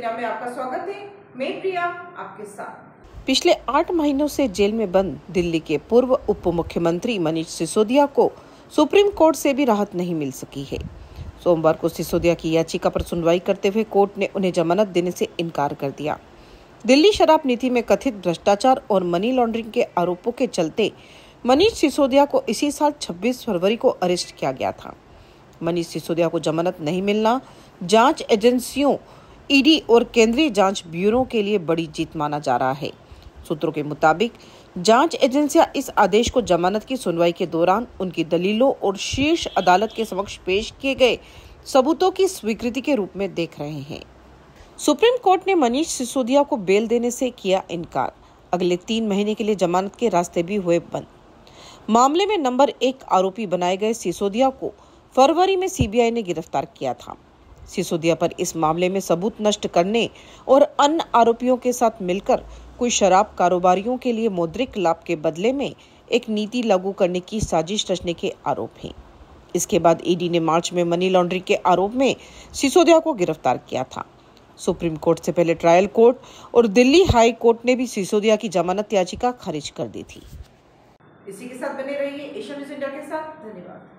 दुनिया में आपका स्वागत है मैं प्रिया आपके साथ पिछले आठ महीनों से जेल में बंद दिल्ली के पूर्व उप मुख्यमंत्री मनीष सिसोदिया को सुप्रीम कोर्ट से भी राहत नहीं मिल सकी है सोमवार को सिसोदिया की याचिका पर सुनवाई करते हुए कोर्ट ने उन्हें जमानत देने से इनकार कर दिया दिल्ली शराब नीति में कथित भ्रष्टाचार और मनी लॉन्ड्रिंग के आरोपों के चलते मनीष सिसोदिया को इसी साल 26 फरवरी को अरेस्ट किया गया था मनीष सिसोदिया को जमानत नहीं मिलना जांच एजेंसियों ईडी और केंद्रीय जांच ब्यूरो के लिए बड़ी जीत माना जा रहा है सूत्रों के मुताबिक जांच एजेंसियां इस आदेश को जमानत की सुनवाई के दौरान उनकी दलीलों और शीर्ष अदालत के समक्ष पेश किए गए सबूतों की स्वीकृति के रूप में देख रहे हैं सुप्रीम कोर्ट ने मनीष सिसोदिया को बेल देने से किया इनकार अगले तीन महीने के लिए जमानत के रास्ते भी हुए बंद मामले में नंबर एक आरोपी बनाए गए सिसोदिया को फरवरी में सीबीआई ने गिरफ्तार किया था सिसोदिया पर इस मामले में सबूत नष्ट करने और अन्य आरोपियों के साथ मिलकर कोई शराब कारोबारियों के लिए मौद्रिक लाभ के बदले में एक नीति लागू करने की साजिश रचने के आरोप हैं इसके बाद ईडी ने मार्च में मनी लॉन्ड्रिंग के आरोप में सिसोदिया को गिरफ्तार किया था सुप्रीम कोर्ट से पहले ट्रायल कोर्ट और दिल्ली हाई कोर्ट ने भी सिसोदिया की जमानत याचिका खारिज कर दी थी इसी के साथ बने रहिए एशिया न्यूज इंडिया के साथ धन्यवाद